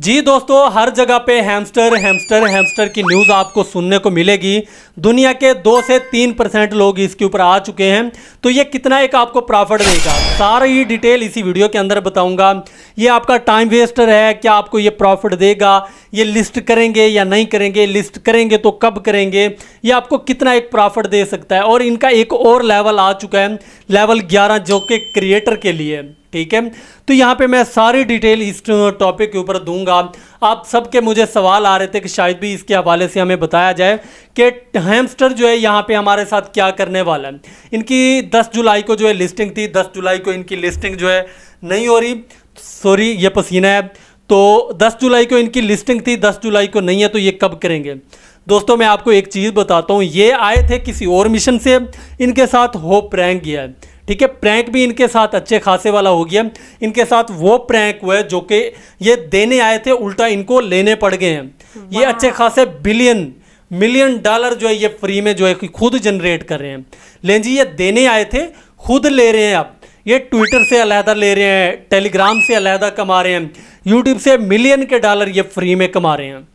जी दोस्तों हर जगह पे हैमस्टर हैमस्टर हैमस्टर की न्यूज़ आपको सुनने को मिलेगी दुनिया के दो से तीन परसेंट लोग इसके ऊपर आ चुके हैं तो ये कितना एक आपको प्रॉफिट देगा सारी डिटेल इसी वीडियो के अंदर बताऊंगा ये आपका टाइम वेस्टर है क्या आपको ये प्रॉफिट देगा ये लिस्ट करेंगे या नहीं करेंगे लिस्ट करेंगे तो कब करेंगे ये आपको कितना एक प्रॉफिट दे सकता है और इनका एक और लेवल आ चुका है लेवल ग्यारह जो कि क्रिएटर के लिए ठीक है तो यहाँ पे मैं सारी डिटेल इस टॉपिक के ऊपर दूंगा आप सबके मुझे सवाल आ रहे थे कि शायद भी इसके हवाले से हमें बताया जाए कि हैमस्टर जो है यहाँ पे हमारे साथ क्या करने वाला है इनकी 10 जुलाई को जो है लिस्टिंग थी 10 जुलाई को इनकी लिस्टिंग जो है नहीं हो रही सॉरी ये पसीना है तो दस जुलाई को इनकी लिस्टिंग थी दस जुलाई को नहीं है तो ये कब करेंगे दोस्तों मैं आपको एक चीज़ बताता हूँ ये आए थे किसी और मिशन से इनके साथ होप रैंक गया है ठीक है प्रैंक भी इनके साथ अच्छे खासे वाला हो गया इनके साथ वो प्रैंक है जो कि ये देने आए थे उल्टा इनको लेने पड़ गए हैं ये अच्छे खासे बिलियन मिलियन डॉलर जो है ये फ्री में जो है खुद जनरेट कर रहे हैं लें जी ये देने आए थे खुद ले रहे हैं आप ये ट्विटर से अलहदा ले रहे हैं टेलीग्राम से अलहदा कमा रहे हैं यूट्यूब से मिलियन के डॉलर ये फ्री में कमा रहे हैं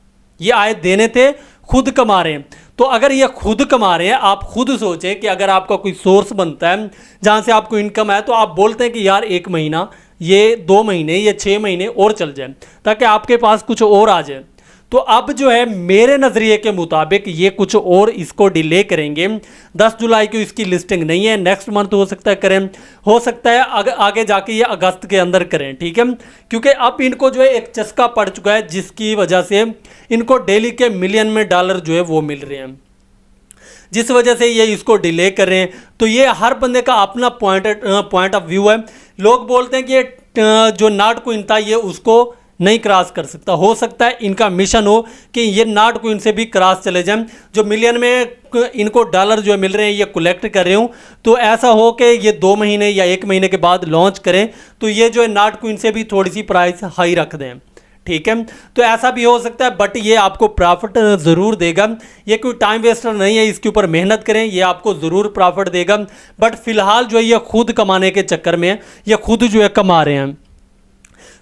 ये आए देने थे खुद कमा रहे हैं तो अगर ये खुद कमा रहे हैं आप खुद सोचें कि अगर आपका कोई सोर्स बनता है जहाँ से आपको इनकम है तो आप बोलते हैं कि यार एक महीना ये दो महीने ये छः महीने और चल जाए ताकि आपके पास कुछ और आ जाए तो अब जो है मेरे नज़रिए के मुताबिक ये कुछ और इसको डिले करेंगे 10 जुलाई को इसकी लिस्टिंग नहीं है नेक्स्ट मंथ हो सकता है करें हो सकता है आग, आगे जाके ये अगस्त के अंदर करें ठीक है क्योंकि अब इनको जो है एक चस्का पड़ चुका है जिसकी वजह से इनको डेली के मिलियन में डॉलर जो है वो मिल रहे हैं जिस वजह से ये इसको डिले कर रहे हैं तो ये हर बंदे का अपना पॉइंट पॉइंट ऑफ व्यू है लोग बोलते हैं कि ये जो नाट कुंता ये उसको नहीं क्रॉस कर सकता हो सकता है इनका मिशन हो कि ये नाट को इनसे भी क्रॉस चले जाएं जो मिलियन में इनको डॉलर जो मिल रहे हैं ये कलेक्ट कर रहे हूँ तो ऐसा हो कि ये दो महीने या एक महीने के बाद लॉन्च करें तो ये जो है नाट को इनसे भी थोड़ी सी प्राइस हाई रख दें ठीक है तो ऐसा भी हो सकता है बट ये आपको प्रॉफिट ज़रूर देगा ये कोई टाइम वेस्टर नहीं है इसके ऊपर मेहनत करें ये आपको ज़रूर प्रॉफिट देगा बट फिलहाल जो है ये खुद कमाने के चक्कर में है ये खुद जो है कमा रहे हैं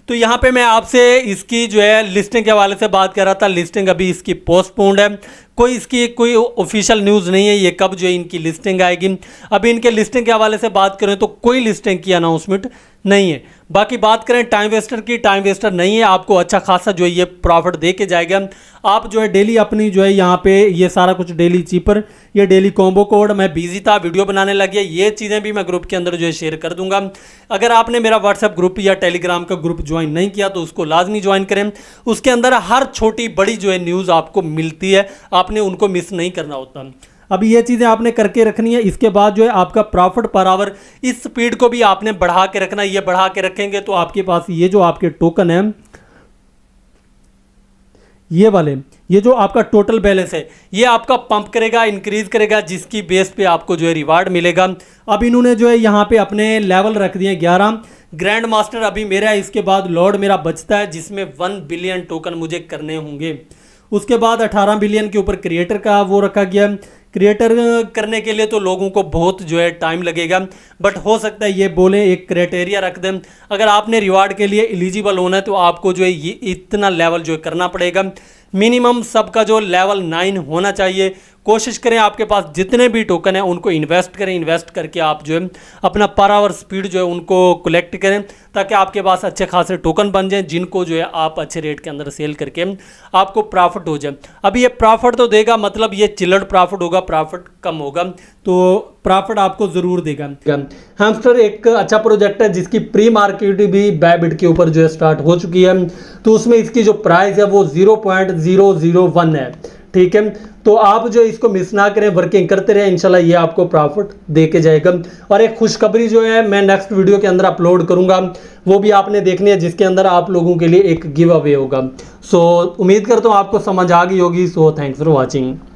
तो यहाँ पे मैं आपसे इसकी जो है लिस्टिंग के हवाले से बात कर रहा था लिस्टिंग अभी इसकी पोस्टपोन्ड है कोई इसकी कोई ऑफिशियल न्यूज़ नहीं है ये कब जो है इनकी लिस्टिंग आएगी अभी इनके लिस्टिंग के हवाले से बात करें तो कोई लिस्टिंग की अनाउंसमेंट नहीं है बाकी बात करें टाइम वेस्टर की टाइम वेस्टर नहीं है आपको अच्छा खासा जो है ये प्रॉफिट दे के जाएगा आप जो है डेली अपनी जो है यहाँ पे ये सारा कुछ डेली चीपर ये डेली कॉम्बो कोड मैं बिजी था वीडियो बनाने लग गया ये चीज़ें भी मैं ग्रुप के अंदर जो है शेयर कर दूंगा अगर आपने मेरा व्हाट्सएप ग्रुप या टेलीग्राम का ग्रुप ज्वाइन नहीं किया तो उसको लाजमी ज्वाइन करें उसके अंदर हर छोटी बड़ी जो है न्यूज़ आपको मिलती है आप आपने उनको मिस नहीं करना होता अभी ये चीज़ें आपने करके रखनी है इसके बाद जो है आपका प्रॉफिट पर आवर इस स्पीड को भी आपने बढ़ा के रखना ये बढ़ा के रखेंगे तो आपके पास ये जो आपके टोकन है ये वाले ये जो आपका टोटल बैलेंस है ये आपका पंप करेगा इंक्रीज करेगा जिसकी बेस पे आपको जो है रिवार्ड मिलेगा अब इन्होंने जो है यहाँ पे अपने लेवल रख दिए ग्यारह ग्रैंड मास्टर अभी मेरा है इसके बाद लॉर्ड मेरा बचता है जिसमें वन बिलियन टोकन मुझे करने होंगे उसके बाद 18 बिलियन के ऊपर क्रिएटर का वो रखा गया क्रिएटर करने के लिए तो लोगों को बहुत जो है टाइम लगेगा बट हो सकता है ये बोले एक क्राइटेरिया रख दें अगर आपने रिवार्ड के लिए एलिजिबल होना है तो आपको जो है ये इतना लेवल जो है करना पड़ेगा मिनिमम सबका जो लेवल नाइन होना चाहिए कोशिश करें आपके पास जितने भी टोकन हैं उनको इन्वेस्ट करें इन्वेस्ट करके आप जो है अपना पर आवर स्पीड जो है उनको कलेक्ट करें ताकि आपके पास अच्छे खासे टोकन बन जाएं जिनको जो है आप अच्छे रेट के अंदर सेल करके आपको प्रॉफिट हो जाए अभी ये प्रॉफिट तो देगा मतलब ये चिलड प्रॉफिट होगा प्रॉफिट कम होगा तो प्रॉफिट आपको जरूर देगा हैमस्टर एक अच्छा प्रोजेक्ट है जिसकी प्री मार्केट भी बैबिट के ऊपर जो है स्टार्ट हो चुकी है तो उसमें इसकी जो प्राइस है वो zero point zero zero one है ठीक है तो आप जो इसको मिस ना करें वर्किंग करते रहें इंशाल्लाह ये आपको प्रॉफिट दे के जाएगा और एक खुशखबरी जो है मैं नेक्स्ट वीडियो के अंदर अपलोड करूंगा वो भी आपने देखनी है जिसके अंदर आप लोगों के लिए एक गिव अवे होगा सो उम्मीद करता हूँ आपको समझ आ गई होगी सो थैंक्स फॉर वॉचिंग